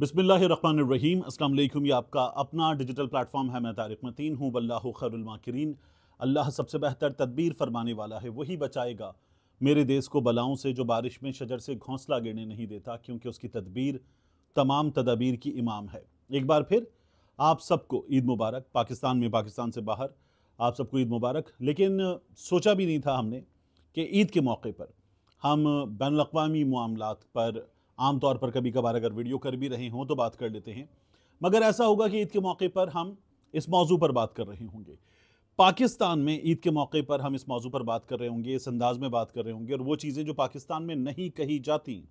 बिसमीम अल्लाम ये आपका अपना डिजिटल प्लेटफॉर्म है मैं तारिक मतीन हूँ बल्ला खैरमाकरीन अल्लाह सबसे बेहतर तदबीर फरमाने वाला है वही बचाएगा मेरे देश को बलाओं से जो बारिश में शजर से घोंसला गिरने नहीं देता क्योंकि उसकी तदबीर तमाम तदाबीर की इमाम है एक बार फिर आप सबको ईद मुबारक पाकिस्तान में पाकिस्तान से बाहर आप सबको ईद मुबारक लेकिन सोचा भी नहीं था हमने कि ईद के मौके पर हम बैन अवी मामलों पर आमतौर पर कभी कभार अगर वीडियो कर भी रहे हों तो बात कर लेते हैं मगर ऐसा होगा कि ईद के मौके पर हम इस मौजू पर बात कर रहे होंगे पाकिस्तान में ईद के मौके पर हम इस मौजू पर बात कर रहे होंगे इस अंदाज में बात कर रहे होंगे और वो चीज़ें जो पाकिस्तान में नहीं कही जाती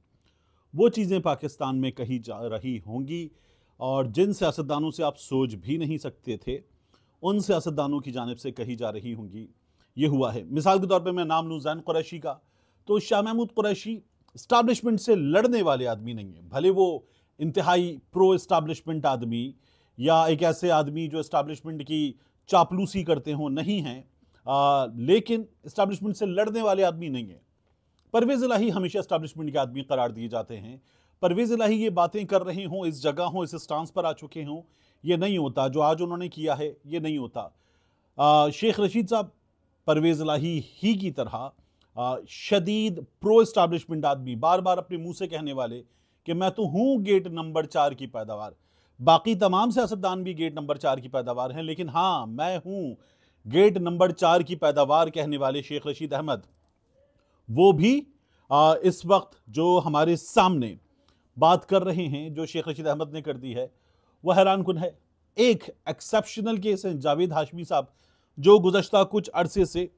वो चीज़ें पाकिस्तान में कही जा रही होंगी और जिन सियासतदानों से आप सोच भी नहीं सकते थे उन सियासतदानों की जानब से कही जा रही होंगी ये हुआ है मिसाल के तौर पर मैं नाम लूँ जैन कुरैशी का तो शाह महमूद कुरैशी इस्टाब्लिशमेंट से लड़ने वाले आदमी नहीं है भले वो इंतहाई प्रो इस्टाब्लिशमेंट आदमी या एक ऐसे आदमी जो इस्टाब्लिशमेंट की चापलूसी करते हों नहीं हैं लेकिन इस्टाब्लिशमेंट से लड़ने वाले आदमी नहीं हैं परवेज़ लाही हमेशा इस्टाब्लिशमेंट के आदमी करार दिए जाते हैं परवेज़ लाही ये बातें कर रहे हों इस जगह हों इस स्टांस पर आ चुके हों ये नहीं होता जो आज उन्होंने किया है ये नहीं होता शेख रशीद साहब परवेज़ लाही ही की तरह शदीद प्रो इस्टबलिशमेंट आदमी बार बार अपने मुंह से कहने वाले कि मैं तो हूँ गेट नंबर चार की पैदावार बाकी तमाम सियासतदान भी गेट नंबर चार की पैदावार हैं लेकिन हाँ मैं हूँ गेट नंबर चार की पैदावार कहने वाले शेख रशीद अहमद वो भी आ, इस वक्त जो हमारे सामने बात कर रहे हैं जो शेख रशीद अहमद ने कर दी है वह हैरान कन है एक एक्सेप्शनल केस है जावेद हाशमी साहब जो गुजशत कुछ अरसे से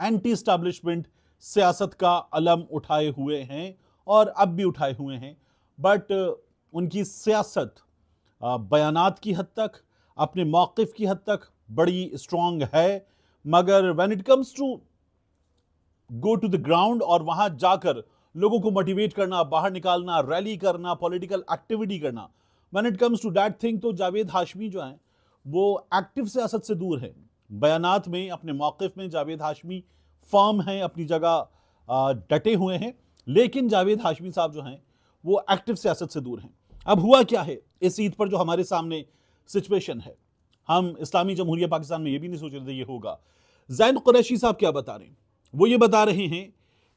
एंटी स्टैब्लिशमेंट सियासत का अलम उठाए हुए हैं और अब भी उठाए हुए हैं बट uh, उनकी सियासत uh, बयानात की हद तक अपने मौक़ की हद तक बड़ी स्ट्रॉन्ग है मगर when it comes to go to the ground और वहाँ जाकर लोगों को मोटिवेट करना बाहर निकालना रैली करना पॉलिटिकल एक्टिविटी करना when it comes to that thing तो जावेद हाशमी जो हैं वो एक्टिव सियासत से दूर हैं बयानात में अपने मौक़ में जावेद हाशमी फॉर्म हैं अपनी जगह डटे हुए हैं लेकिन जावेद हाशमी साहब जो हैं वो एक्टिव सियासत से दूर हैं अब हुआ क्या है इस ईद पर जो हमारे सामने सिचुएशन है हम इस्लामी जमहूरिया पाकिस्तान में ये भी नहीं सोच रहे थे ये होगा जैन कुरैशी साहब क्या बता रहे हैं वो ये बता रहे हैं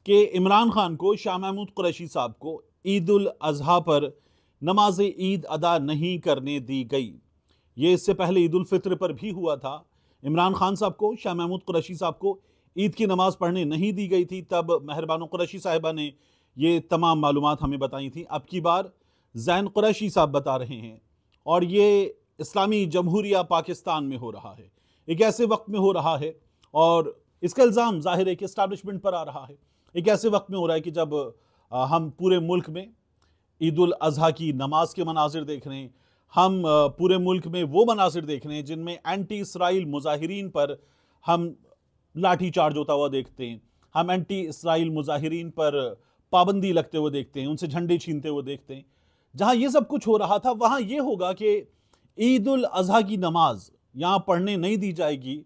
कि इमरान खान को शाह महमूद कुरैशी साहब को ईद अजहा पर नमाज ईद अदा नहीं करने दी गई ये इससे पहले ईद उल फित्र पर भी हुआ था इमरान खान साहब को शाह महमूद कुरैशी साहब को ईद की नमाज पढ़ने नहीं दी गई थी तब मेहरबान कुरैशी साहिबा ने ये तमाम मालूम हमें बताई थी अब की बार जैन कुरैशी साहब बता रहे हैं और ये इस्लामी जमहूरिया पाकिस्तान में हो रहा है एक ऐसे वक्त में हो रहा है और इसका इल्ज़ाम ज़ाहिर है कि इस्टबलिशमेंट पर आ रहा है एक ऐसे वक्त में हो रहा है कि जब हम पूरे मुल्क में ईद अज़ी की नमाज के मनाजिर देख रहे हैं हम पूरे मुल्क में वो मनासर देख रहे हैं जिनमें एंटी इसराइल मुजाहरीन पर हम लाठी चार्ज होता हुआ देखते हैं हम एंटी इसराइल मुजाहरीन पर पाबंदी लगते हुए देखते हैं उनसे झंडे छीनते हुए देखते हैं जहाँ ये सब कुछ हो रहा था वहाँ ये होगा कि ईद उल अजहा की नमाज यहाँ पढ़ने नहीं दी जाएगी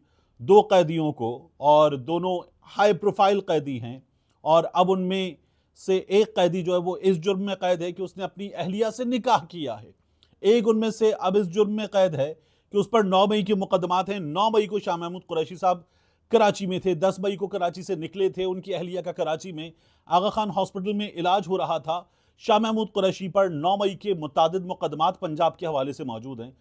दो कैदियों को और दोनों हाई प्रोफाइल कैदी हैं और अब उनमें से एक कैदी जो है वो इस जुर्म में कैद है कि उसने अपनी अहलिया से निकाह किया है एक उनमें से अब इस जुर्म में कैद है कि उस पर नौ मई के मुकदमा हैं नौ मई को शाह महमूद कुरैशी साहब कराची में थे दस मई को कराची से निकले थे उनकी अहलिया का कराची में आगा खान हॉस्पिटल में इलाज हो रहा था शाह महमूद कुरैशी पर नौ मई के मुतद मुकदमात पंजाब के हवाले से मौजूद हैं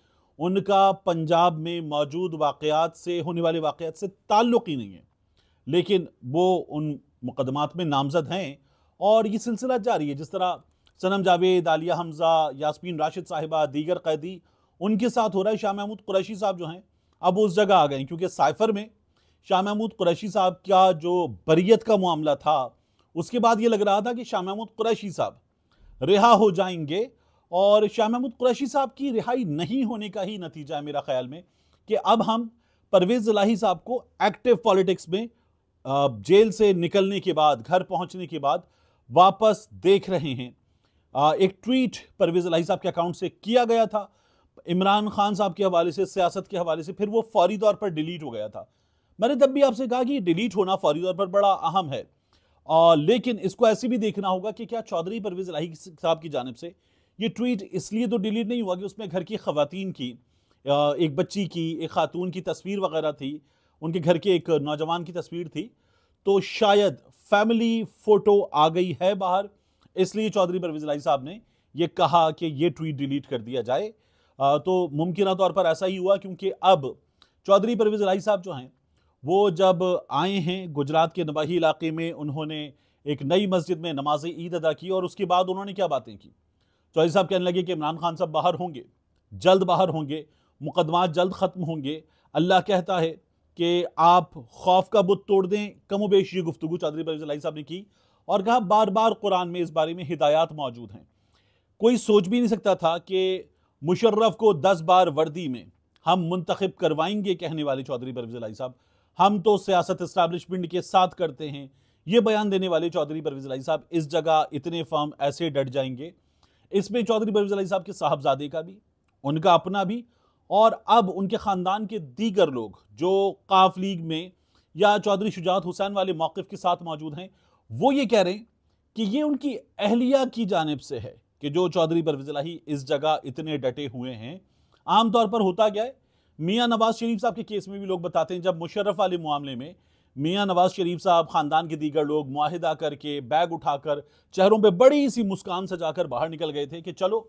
उनका पंजाब में मौजूद वाक़ात से होने वाले वाकयात से ताल्लुक ही नहीं है लेकिन वो उन मुकदमात में नामजद हैं और ये सिलसिला जारी है जिस तरह सनम जावेद आलिया हमज़ा यासमीन राशिद साहिबा दीगर कैदी उनके साथ हो रहा है शाह महमूद कुरैशी साहब जो हैं अब उस जगह आ गए क्योंकि साइफर में शाह महमूद कुरैशी साहब का जो बरीत का मामला था उसके बाद ये लग रहा था कि शाह महमूद कुरैशी साहब रिहा हो जाएंगे और शाह महमूद कुरैशी साहब की रिहाई नहीं होने का ही नतीजा है मेरा ख्याल में कि अब हम परवेज़ लाही साहब को एक्टिव पॉलिटिक्स में जेल से निकलने के बाद घर पहुंचने के बाद वापस देख रहे हैं एक ट्वीट परवेज अलाही साहब के अकाउंट से किया गया था इमरान खान साहब के हवाले से सियासत के हवाले से फिर वो फौरी तौर पर डिलीट हो गया था मैंने तब भी आपसे कहा कि डिलीट होना फौरी तौर पर बड़ा अहम है और लेकिन इसको ऐसे भी देखना होगा कि क्या चौधरी परवेज अलाही साहब की जानब से ये ट्वीट इसलिए तो डिलीट नहीं हुआ कि उसमें घर की खातन की एक बच्ची की एक खातून की तस्वीर वगैरह थी उनके घर के एक नौजवान की तस्वीर थी तो शायद फैमिली फ़ोटो आ गई है बाहर इसलिए चौधरी परवेज लाई साहब ने यह कहा कि यह ट्वीट डिलीट कर दिया जाए तो मुमकिन तौर पर ऐसा ही हुआ क्योंकि अब चौधरी परवेज लाई साहब जो हैं वो जब आए हैं गुजरात के नवाही इलाके में उन्होंने एक नई मस्जिद में नमाज ईद अदा की और उसके बाद उन्होंने क्या बातें की चौधरी साहब कहने लगे कि इमरान खान साहब बाहर होंगे जल्द बाहर होंगे मुकदमा जल्द ख़त्म होंगे अल्लाह कहता है कि आप खौफ का बुत तोड़ दें कमो बेश गुफ्तु चौधरी परवेज लाई साहब ने की और कहा बार बार कुरान में इस बारे में हिदायत मौजूद हैं कोई सोच भी नहीं सकता था कि मुशर्रफ को दस बार वर्दी में हम मुंतखब करवाएंगे कहने वाले चौधरी परवेज लाई साहब हम तो सियासत इस्टबलिशमेंट के साथ करते हैं ये बयान देने वाले चौधरी परवेज लाई साहब इस जगह इतने फॉर्म ऐसे डट जाएंगे इसमें चौधरी परवेज लाई साहब के साहबजादे का भी उनका अपना भी और अब उनके ख़ानदान के दीगर लोग जो काफ लीग में या चौधरी शुजात हुसैन वाले मौक़ के साथ मौजूद हैं वो ये कह रहे हैं कि ये उनकी अहलिया की जानब से है कि जो चौधरी परविजलाही इस जगह इतने डटे हुए हैं आमतौर पर होता क्या है मियाँ नवाज शरीफ साहब के केस में भी लोग बताते हैं जब मुशर्रफ वाले मामले में मियाँ नवाज शरीफ साहब ख़ानदान के दीगर लोग माहिदा करके बैग उठाकर चेहरों पे बड़ी सी मुस्कान सजाकर बाहर निकल गए थे कि चलो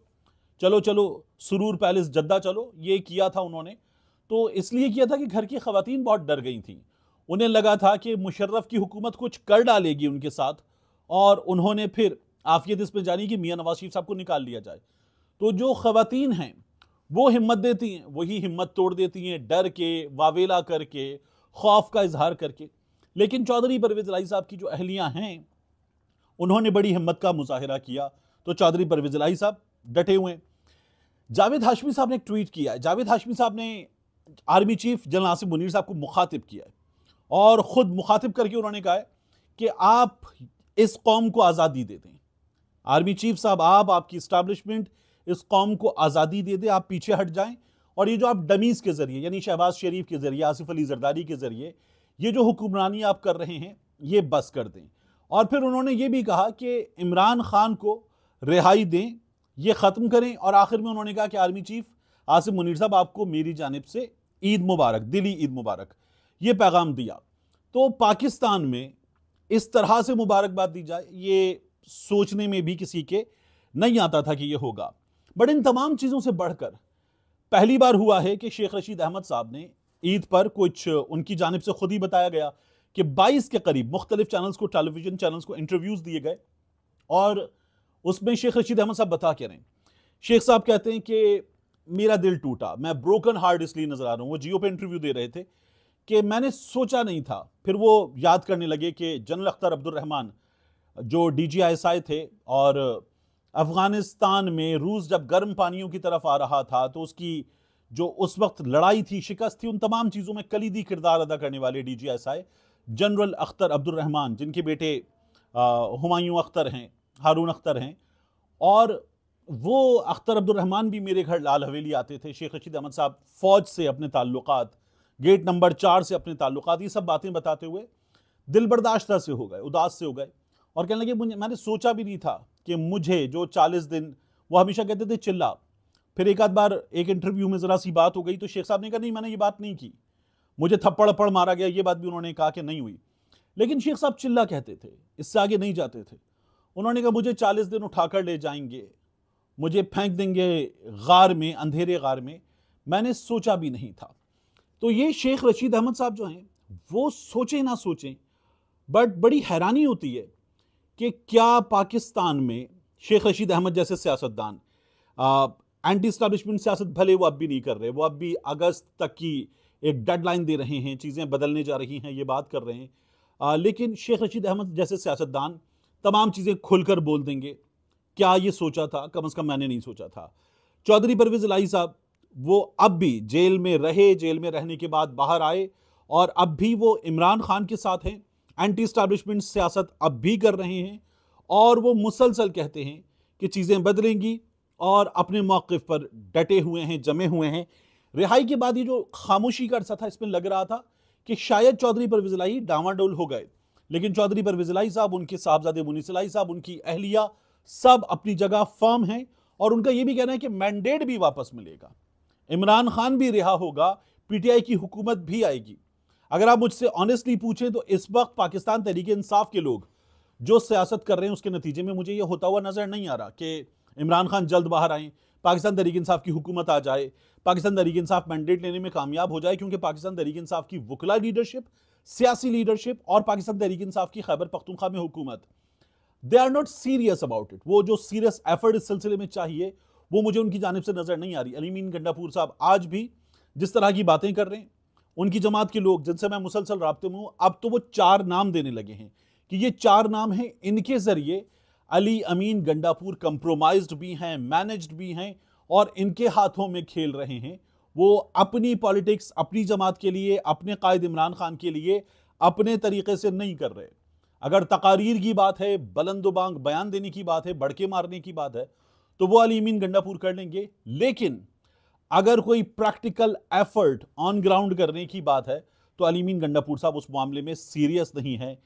चलो चलो सुरूर पैलेस जद्दा चलो ये किया था उन्होंने तो इसलिए किया था कि घर की खातन बहुत डर गई थी उन्हें लगा था कि मुशर्रफ की हुकूमत कुछ कर डालेगी उनके साथ और उन्होंने फिर आफियत इसमें जानी कि मियाँ नवाज शरीफ साहब को निकाल लिया जाए तो जो ख़वातीन हैं वो हिम्मत देती हैं वही हिम्मत तोड़ देती हैं डर के वावेला करके खौफ का इजहार करके लेकिन चौधरी परवेज़ लाई साहब की जो अहलियाँ हैं उन्होंने बड़ी हिम्मत का मुजाहरा किया तो चौधरी परवेज़ लाई साहब डटे हुए जावेद हाशमी साहब ने एक ट्वीट किया है जावेद हाशमी साहब ने army chief general Asif Munir साहब को मुखातिब किया है और ख़ुद मुखातिब करके उन्होंने कहा है कि आप इस कौम को आज़ादी दे दें आर्मी चीफ साहब आप आपकी इस्टाब्लिशमेंट इस कौम को आज़ादी दे दें आप पीछे हट जाएं और ये जो आप डमीज़ के ज़रिए यानी शहबाज शरीफ के ज़रिए आसिफ अली जरदारी के ज़रिए ये जो हुक्मरानी आप कर रहे हैं ये बस कर दें और फिर उन्होंने ये भी कहा कि इमरान ख़ान को रिहाई दें ये ख़त्म करें और आखिर में उन्होंने कहा कि आर्मी चीफ़ आसिफ मुनीर साहब आपको मेरी जानब से ईद मुबारक दिली ईद मुबारक ये पैगाम दिया तो पाकिस्तान में इस तरह से मुबारकबाद दी जाए ये सोचने में भी किसी के नहीं आता था कि ये होगा बट इन तमाम चीज़ों से बढ़कर पहली बार हुआ है कि शेख रशीद अहमद साहब ने ईद पर कुछ उनकी जानब से खुद ही बताया गया कि 22 के करीब मुख्तलिफ चैनल्स को टेलीविजन चैनल्स को इंटरव्यूज़ दिए गए और उसमें शेख रशीद अहमद साहब बता के रहे हैं शेख साहब कहते हैं कि मेरा दिल टूटा मैं ब्रोकन हार्ट इसलिए नज़र आ रहा हूँ वो जियो पे इंटरव्यू दे रहे थे कि मैंने सोचा नहीं था फिर वो याद करने लगे कि जनरल अख्तर अब्दुलरहमान जो डी जी आई एस आए थे और अफ़गानिस्तान में रूस जब गर्म पानियों की तरफ आ रहा था तो उसकी जो उस वक्त लड़ाई थी शिकस्त थी उन तमाम चीज़ों में कलीदी किरदार अदा करने वाले D G S I general Akhtar Abdul Rahman जिनके बेटे हमायूँ अख्तर हैं हारून अख्तर हैं और वो अख्तर अब्दुलरहमान भी मेरे घर लाल हवेली आते थे शेख रशीद अहमद साहब फ़ौज से अपने ताल्लुकात गेट नंबर चार से अपने ताल्लुक ये सब बातें बताते हुए दिल बर्दाश्त से हो गए उदास से हो गए और कहने लगे मुझे मैंने सोचा भी नहीं था कि मुझे जो चालीस दिन वो हमेशा कहते थे चिल्ला फिर एक आध बार एक इंटरव्यू में ज़रा सी बात हो गई तो शेख साहब ने कहा नहीं मैंने ये बात नहीं की मुझे थप्पड़ अप्पड़ मारा गया ये बात भी उन्होंने कहा कि नहीं हुई लेकिन शेख साहब चिल्ला कहते थे इससे आगे नहीं जाते थे उन्होंने कहा मुझे चालीस दिन उठाकर ले जाएंगे मुझे फेंक देंगे गार में अंधेरे गार में मैंने सोचा भी नहीं था तो ये शेख रशीद अहमद साहब जो हैं वो सोचें ना सोचें बट बड़ी हैरानी होती है कि क्या पाकिस्तान में शेख रशीद अहमद जैसे सियासतदान एंटी इस्टबलिशमेंट सियासत भले वो अब भी नहीं कर रहे वो अब भी अगस्त तक की एक डेडलाइन दे रहे हैं चीज़ें बदलने जा रही हैं ये बात कर रहे हैं आ, लेकिन शेख रशीद अहमद जैसे सियासतदान तमाम चीज़ें खुलकर बोल देंगे क्या ये सोचा था कम अज़ कम मैंने नहीं सोचा था चौधरी परवेज़ लाई साहब वो अब भी जेल में रहे जेल में रहने के बाद बाहर आए और अब भी वो इमरान खान के साथ हैं एंटी इस्टाब्लिशमेंट सियासत अब भी कर रहे हैं और वो मुसलसल कहते हैं कि चीज़ें बदलेंगी और अपने मौक़ पर डटे हुए हैं जमे हुए हैं रिहाई के बाद ये जो खामोशी का अरसा था इसमें लग रहा था कि शायद चौधरी पर विजलाई डामाडोल हो गए लेकिन चौधरी पर विजलाई साहब उनके साहबजादे मुनिसलाई साहब उनकी अहलिया सब अपनी जगह फर्म हैं और उनका ये भी कहना है कि मैंडेट भी वापस मिलेगा इमरान खान भी रिहा होगा पीटीआई की हुकूमत भी आएगी अगर आप मुझसे ऑनेस्टली पूछें तो इस वक्त पाकिस्तान तहरीक इंसाफ के लोग जो सियासत कर रहे हैं उसके नतीजे में मुझे ये होता हुआ नज़र नहीं आ रहा कि इमरान खान जल्द बाहर आए पाकिस्तान तहरीक इंसाफ की हुकूमत आ जाए पाकिस्तान तहरीक इंसाफ मैंडेट लेने में कामयाब हो जाए क्योंकि पाकिस्तान तहरीक इंसाफ की वकला लीडरशिप सियासी लीडरशिप और पाकिस्तान तहरीक इंसाफ की खैबर पख्तुनखा में हुकूमत they are not serious about it वो जो सीरियस एफर्ट इस सिलसिले में चाहिए वो मुझे उनकी जानब से नज़र नहीं आ रही अलीमीन गंडापुर साहब आज भी जिस तरह की बातें कर रहे हैं उनकी जमात के लोग जिनसे मैं मुसलसल रबते में हूँ अब तो वो चार नाम देने लगे हैं कि ये चार नाम हैं इनके ज़रिए अली अमीन गंडापुर कंप्रोमाइज भी हैं मैनेज्ड भी हैं और इनके हाथों में खेल रहे हैं वो अपनी पॉलिटिक्स अपनी जमात के लिए अपने कायद इमरान खान के लिए अपने तरीके से नहीं कर रहे अगर तकारीर की बात है बुलंदोबांग बयान देने की बात है बड़के मारने की बात है तो वो अलीमीन गंडापुर कर लेंगे लेकिन अगर कोई प्रैक्टिकल एफर्ट ऑन ग्राउंड करने की बात है तो अलीमीन गंडापुर साहब उस मामले में सीरियस नहीं है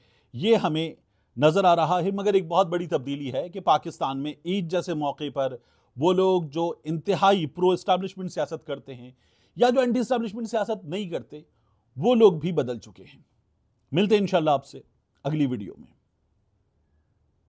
ये हमें नज़र आ रहा है मगर एक बहुत बड़ी तब्दीली है कि पाकिस्तान में ईद जैसे मौके पर वो लोग जो इंतहाई प्रो इस्टाब्लिशमेंट सियासत करते हैं या जो एंटी इस्टबलिशमेंट सियासत नहीं करते वो लोग भी बदल चुके हैं मिलते हैं इन आपसे अगली वीडियो में